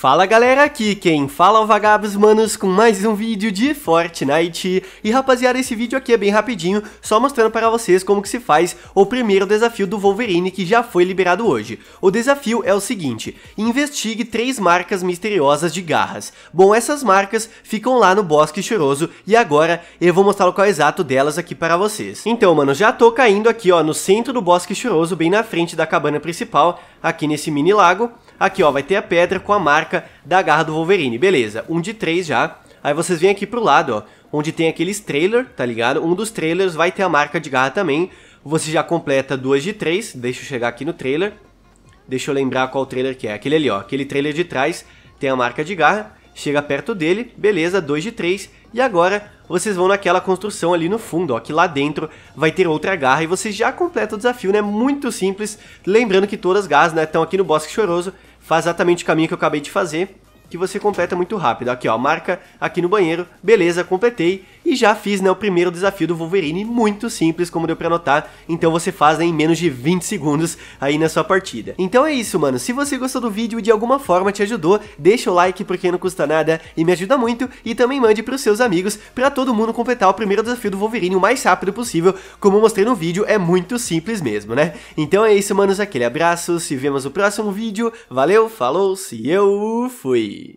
Fala galera, aqui quem fala é o Vagabos Manos com mais um vídeo de Fortnite E rapaziada, esse vídeo aqui é bem rapidinho, só mostrando para vocês como que se faz o primeiro desafio do Wolverine que já foi liberado hoje O desafio é o seguinte, investigue três marcas misteriosas de garras Bom, essas marcas ficam lá no Bosque Cheiroso e agora eu vou mostrar o qual é exato delas aqui para vocês Então mano, já tô caindo aqui ó, no centro do Bosque Cheiroso, bem na frente da cabana principal, aqui nesse mini lago Aqui ó, vai ter a pedra com a marca marca da garra do Wolverine. Beleza, um de três já. Aí vocês vêm aqui pro lado, ó, onde tem aqueles trailer, tá ligado? Um dos trailers vai ter a marca de garra também. Você já completa duas de três. Deixa eu chegar aqui no trailer. Deixa eu lembrar qual trailer que é. Aquele ali, ó. Aquele trailer de trás tem a marca de garra. Chega perto dele, beleza, 2 de 3. E agora vocês vão naquela construção ali no fundo, ó, que lá dentro vai ter outra garra e você já completa o desafio, né? Muito simples. Lembrando que todas as garras, né, estão aqui no Bosque Choroso faz exatamente o caminho que eu acabei de fazer, que você completa muito rápido. Aqui, ó, marca aqui no banheiro, beleza, completei. E já fiz né, o primeiro desafio do Wolverine, muito simples, como deu pra notar, então você faz né, em menos de 20 segundos aí na sua partida. Então é isso, mano. Se você gostou do vídeo e de alguma forma te ajudou, deixa o like porque não custa nada e me ajuda muito. E também mande pros seus amigos pra todo mundo completar o primeiro desafio do Wolverine o mais rápido possível, como eu mostrei no vídeo, é muito simples mesmo, né? Então é isso, manos. Aquele abraço, se vemos no próximo vídeo. Valeu, falou, se eu fui!